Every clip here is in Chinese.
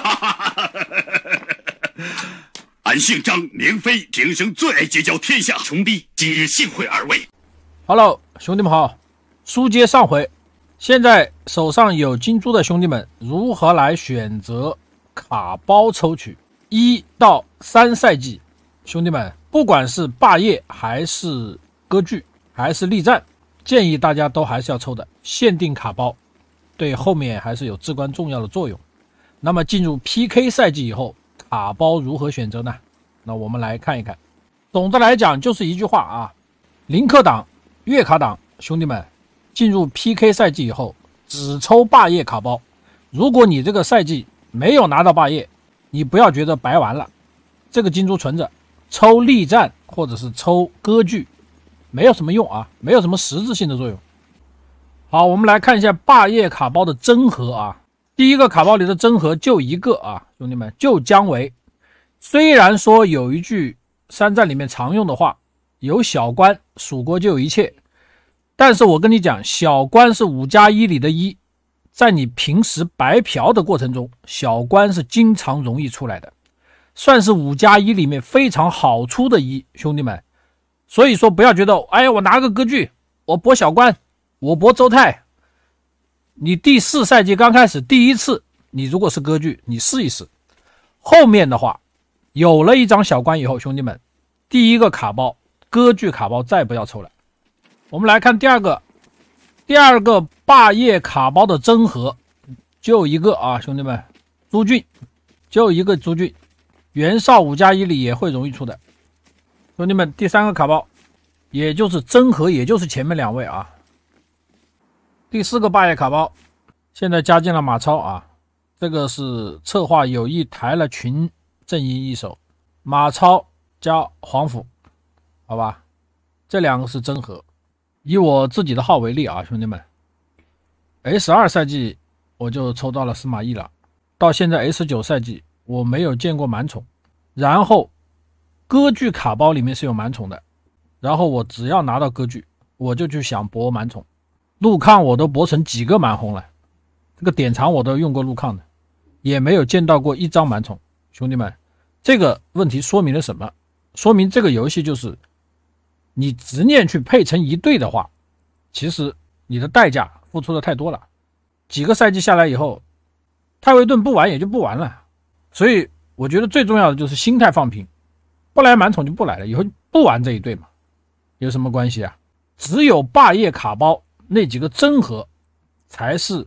哈哈哈哈哈！俺姓张名飞，平生最爱结交天下穷逼。今日幸会二位。哈喽，兄弟们好，书接上回。现在手上有金珠的兄弟们，如何来选择卡包抽取一到三赛季？兄弟们，不管是霸业还是割据还是逆战，建议大家都还是要抽的限定卡包，对后面还是有至关重要的作用。那么进入 PK 赛季以后，卡包如何选择呢？那我们来看一看。总的来讲就是一句话啊：零氪党、月卡党兄弟们，进入 PK 赛季以后，只抽霸业卡包。如果你这个赛季没有拿到霸业，你不要觉得白玩了。这个金珠存着，抽力战或者是抽割据，没有什么用啊，没有什么实质性的作用。好，我们来看一下霸业卡包的真核啊。第一个卡包里的真核就一个啊，兄弟们，就姜维。虽然说有一句山寨里面常用的话，有小官，蜀国就有一切。但是我跟你讲，小官是五加一里的一，在你平时白嫖的过程中，小官是经常容易出来的，算是五加一里面非常好出的一。兄弟们，所以说不要觉得，哎，呀，我拿个歌剧，我博小官，我博周泰。你第四赛季刚开始，第一次你如果是割据，你试一试。后面的话，有了一张小关以后，兄弟们，第一个卡包割据卡包再不要抽了。我们来看第二个，第二个霸业卡包的真和，就一个啊，兄弟们，朱俊，就一个朱俊，袁绍五加一里也会容易出的。兄弟们，第三个卡包，也就是真和，也就是前面两位啊。第四个霸业卡包，现在加进了马超啊，这个是策划有意抬了群阵营一手，马超加黄甫，好吧，这两个是真核。以我自己的号为例啊，兄弟们，S 二赛季我就抽到了司马懿了，到现在 S 九赛季我没有见过螨宠，然后歌剧卡包里面是有螨宠的，然后我只要拿到歌剧，我就去想博螨宠。陆抗我都博成几个满红了，这个典藏我都用过陆抗的，也没有见到过一张蛮宠。兄弟们，这个问题说明了什么？说明这个游戏就是你执念去配成一对的话，其实你的代价付出的太多了。几个赛季下来以后，泰维顿不玩也就不玩了。所以我觉得最重要的就是心态放平，不来满宠就不来了，以后不玩这一对嘛，有什么关系啊？只有霸业卡包。那几个真核，才是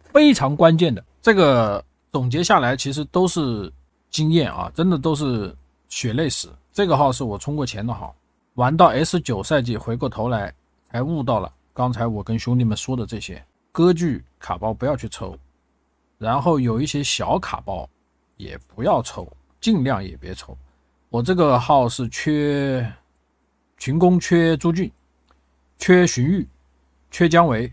非常关键的。这个总结下来，其实都是经验啊，真的都是血泪史。这个号是我充过钱的号，玩到 S 九赛季，回过头来才悟到了刚才我跟兄弟们说的这些：歌剧卡包不要去抽，然后有一些小卡包也不要抽，尽量也别抽。我这个号是缺群攻，缺朱俊，缺荀彧。缺姜维，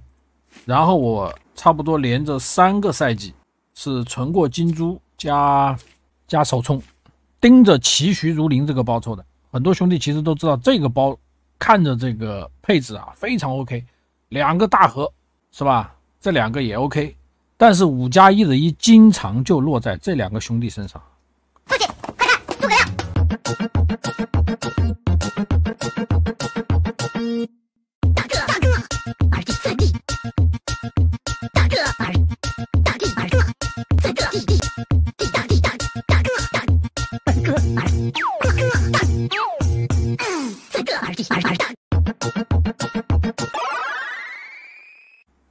然后我差不多连着三个赛季是存过金珠加加首充，盯着齐徐如林这个包抽的。很多兄弟其实都知道这个包，看着这个配置啊非常 OK，两个大盒是吧？这两个也 OK，但是五加一的一经常就落在这两个兄弟身上。父亲，快看诸葛亮！大哥，大哥！二弟三弟，大哥二，大弟二哥，三个弟弟，弟大弟大，大哥大哥二，大哥大，三个二弟二二大。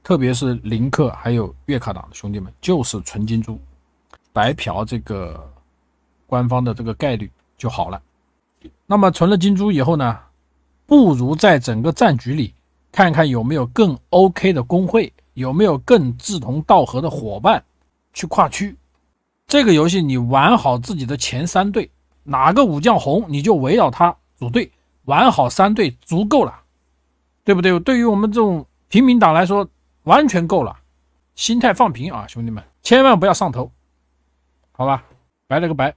特别是林克还有月卡党的兄弟们，就是纯金珠，白嫖这个官方的这个概率就好了。那么存了金珠以后呢，不如在整个战局里。看看有没有更 OK 的工会，有没有更志同道合的伙伴，去跨区。这个游戏你玩好自己的前三队，哪个武将红你就围绕他组队，玩好三队足够了，对不对？对于我们这种平民党来说，完全够了。心态放平啊，兄弟们，千万不要上头，好吧？拜了个拜。